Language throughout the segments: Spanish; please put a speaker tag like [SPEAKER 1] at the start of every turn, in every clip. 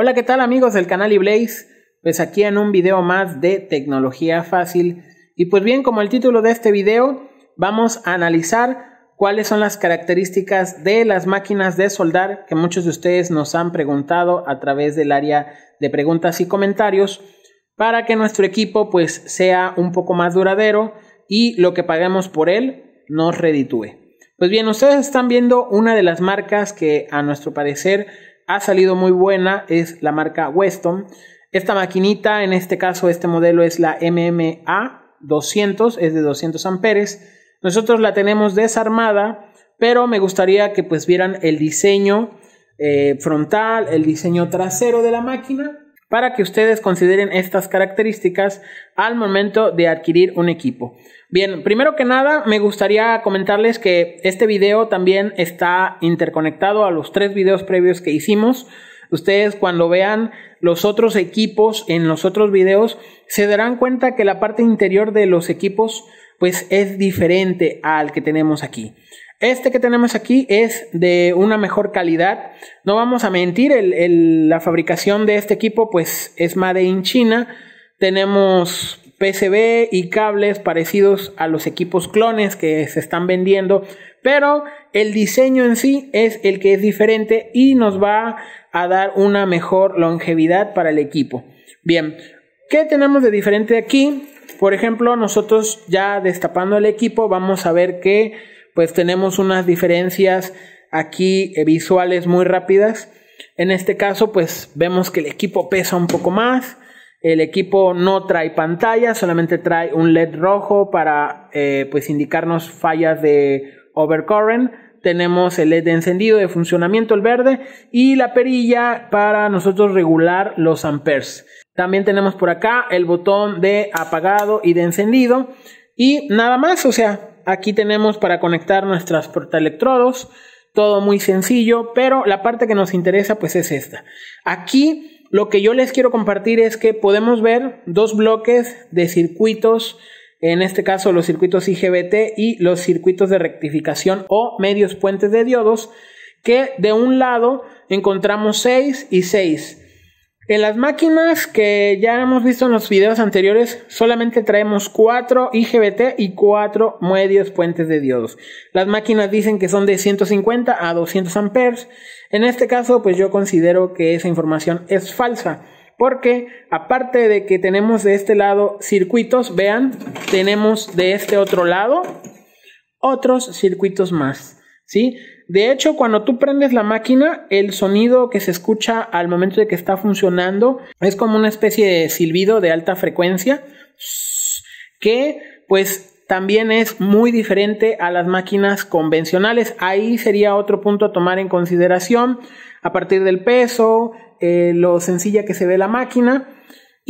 [SPEAKER 1] Hola, ¿qué tal amigos del canal iBlaze? Pues aquí en un video más de tecnología fácil. Y pues bien, como el título de este video, vamos a analizar cuáles son las características de las máquinas de soldar que muchos de ustedes nos han preguntado a través del área de preguntas y comentarios para que nuestro equipo pues sea un poco más duradero y lo que paguemos por él nos reditúe. Pues bien, ustedes están viendo una de las marcas que a nuestro parecer ha salido muy buena es la marca Weston. Esta maquinita, en este caso este modelo es la MMA 200, es de 200 amperes. Nosotros la tenemos desarmada, pero me gustaría que pues vieran el diseño eh, frontal, el diseño trasero de la máquina para que ustedes consideren estas características al momento de adquirir un equipo. Bien, primero que nada me gustaría comentarles que este video también está interconectado a los tres videos previos que hicimos. Ustedes cuando vean los otros equipos en los otros videos se darán cuenta que la parte interior de los equipos pues es diferente al que tenemos aquí. Este que tenemos aquí es de una mejor calidad. No vamos a mentir, la fabricación de este equipo pues es Made in China. Tenemos PCB y cables parecidos a los equipos clones que se están vendiendo, pero el diseño en sí es el que es diferente y nos va a dar una mejor longevidad para el equipo. Bien, ¿qué tenemos de diferente aquí? Por ejemplo, nosotros ya destapando el equipo vamos a ver que pues tenemos unas diferencias aquí eh, visuales muy rápidas. En este caso, pues vemos que el equipo pesa un poco más. El equipo no trae pantalla, solamente trae un LED rojo para eh, pues indicarnos fallas de overcurrent. Tenemos el LED de encendido de funcionamiento, el verde, y la perilla para nosotros regular los amperes. También tenemos por acá el botón de apagado y de encendido. Y nada más, o sea, aquí tenemos para conectar nuestras portaelectrodos, todo muy sencillo, pero la parte que nos interesa pues es esta. Aquí lo que yo les quiero compartir es que podemos ver dos bloques de circuitos, en este caso los circuitos IGBT y los circuitos de rectificación o medios puentes de diodos, que de un lado encontramos 6 y 6. En las máquinas que ya hemos visto en los videos anteriores, solamente traemos 4 IGBT y 4 medios puentes de diodos. Las máquinas dicen que son de 150 a 200 amperes. En este caso, pues yo considero que esa información es falsa. Porque aparte de que tenemos de este lado circuitos, vean, tenemos de este otro lado otros circuitos más. ¿Sí? De hecho, cuando tú prendes la máquina, el sonido que se escucha al momento de que está funcionando es como una especie de silbido de alta frecuencia que pues también es muy diferente a las máquinas convencionales. Ahí sería otro punto a tomar en consideración a partir del peso, eh, lo sencilla que se ve la máquina.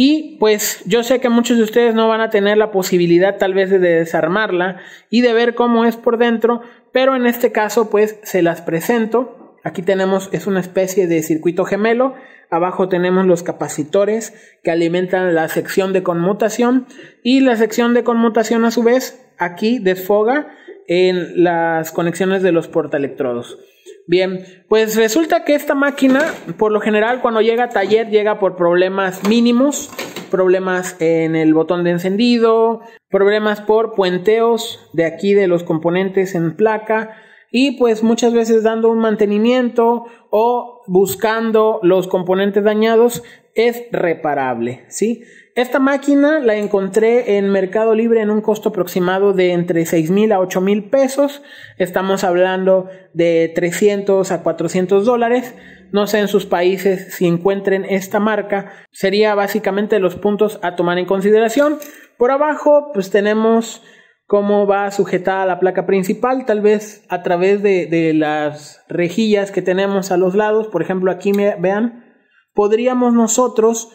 [SPEAKER 1] Y pues yo sé que muchos de ustedes no van a tener la posibilidad tal vez de desarmarla y de ver cómo es por dentro, pero en este caso pues se las presento. Aquí tenemos, es una especie de circuito gemelo, abajo tenemos los capacitores que alimentan la sección de conmutación y la sección de conmutación a su vez aquí desfoga en las conexiones de los portaelectrodos. Bien, pues resulta que esta máquina, por lo general, cuando llega a taller, llega por problemas mínimos problemas en el botón de encendido, problemas por puenteos de aquí de los componentes en placa y pues muchas veces dando un mantenimiento o buscando los componentes dañados es reparable, ¿sí? Esta máquina la encontré en Mercado Libre en un costo aproximado de entre 6 mil a 8 mil pesos. Estamos hablando de 300 a 400 dólares. No sé en sus países si encuentren esta marca. Sería básicamente los puntos a tomar en consideración. Por abajo, pues tenemos cómo va sujetada la placa principal, tal vez a través de, de las rejillas que tenemos a los lados. Por ejemplo, aquí me, vean, podríamos nosotros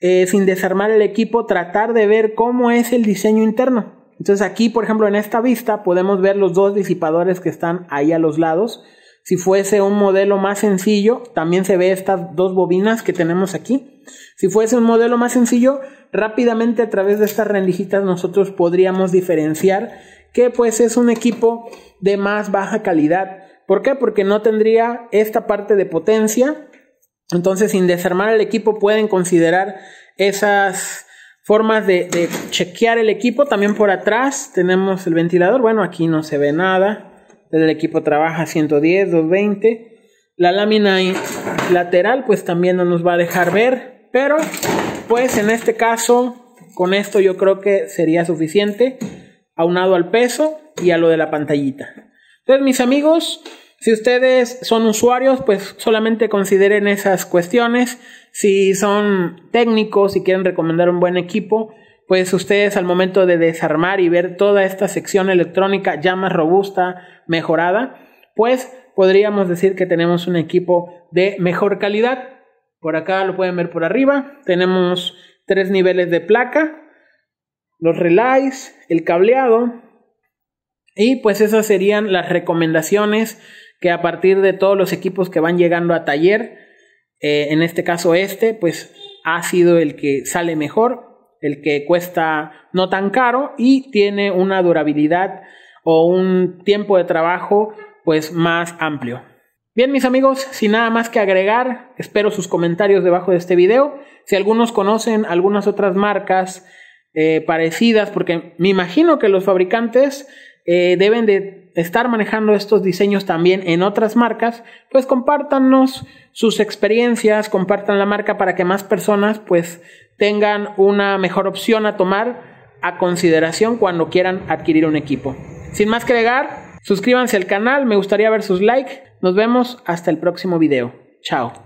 [SPEAKER 1] eh, sin desarmar el equipo, tratar de ver cómo es el diseño interno. Entonces aquí, por ejemplo, en esta vista podemos ver los dos disipadores que están ahí a los lados. Si fuese un modelo más sencillo, también se ve estas dos bobinas que tenemos aquí. Si fuese un modelo más sencillo, rápidamente a través de estas rendijitas nosotros podríamos diferenciar que pues es un equipo de más baja calidad. ¿Por qué? Porque no tendría esta parte de potencia entonces, sin desarmar el equipo, pueden considerar esas formas de, chequear el equipo. También por atrás tenemos el ventilador. Bueno, aquí no se ve nada. El equipo trabaja 110, 220. La lámina lateral pues también no nos va a dejar ver. Pero pues en este caso, con esto yo creo que sería suficiente. Aunado al peso y a lo de la pantallita. Entonces mis amigos, si ustedes son usuarios, pues solamente consideren esas cuestiones. Si son técnicos y quieren recomendar un buen equipo, pues ustedes al momento de desarmar y ver toda esta sección electrónica ya más robusta, mejorada, pues podríamos decir que tenemos un equipo de mejor calidad. Por acá lo pueden ver por arriba. Tenemos tres niveles de placa, los relays, el cableado. Y pues esas serían las recomendaciones que a partir de todos los equipos que van llegando a taller, eh, en este caso este, pues ha sido el que sale mejor, el que cuesta no tan caro y tiene una durabilidad o un tiempo de trabajo pues más amplio. Bien mis amigos, sin nada más que agregar, espero sus comentarios debajo de este video. Si algunos conocen algunas otras marcas eh, parecidas, porque me imagino que los fabricantes eh, deben de estar manejando estos diseños también en otras marcas, pues compártanos sus experiencias, compartan la marca para que más personas pues tengan una mejor opción a tomar a consideración cuando quieran adquirir un equipo. Sin más que agregar, suscríbanse al canal, me gustaría ver sus likes, nos vemos hasta el próximo video. Chao.